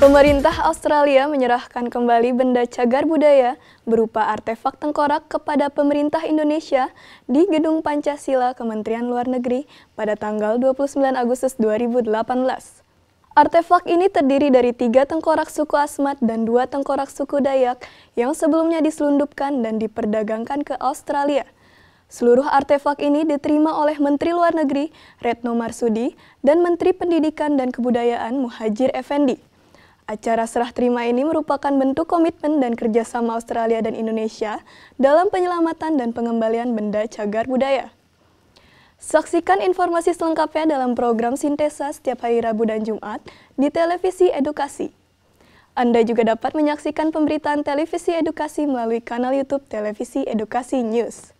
Pemerintah Australia menyerahkan kembali benda cagar budaya berupa artefak tengkorak kepada pemerintah Indonesia di Gedung Pancasila Kementerian Luar Negeri pada tanggal 29 Agustus 2018. Artefak ini terdiri dari tiga tengkorak suku Asmat dan dua tengkorak suku Dayak yang sebelumnya diselundupkan dan diperdagangkan ke Australia. Seluruh artefak ini diterima oleh Menteri Luar Negeri Retno Marsudi dan Menteri Pendidikan dan Kebudayaan Muhajir Effendi. Acara serah terima ini merupakan bentuk komitmen dan kerjasama Australia dan Indonesia dalam penyelamatan dan pengembalian benda cagar budaya. Saksikan informasi selengkapnya dalam program Sintesa setiap hari Rabu dan Jumat di Televisi Edukasi. Anda juga dapat menyaksikan pemberitaan Televisi Edukasi melalui kanal YouTube Televisi Edukasi News.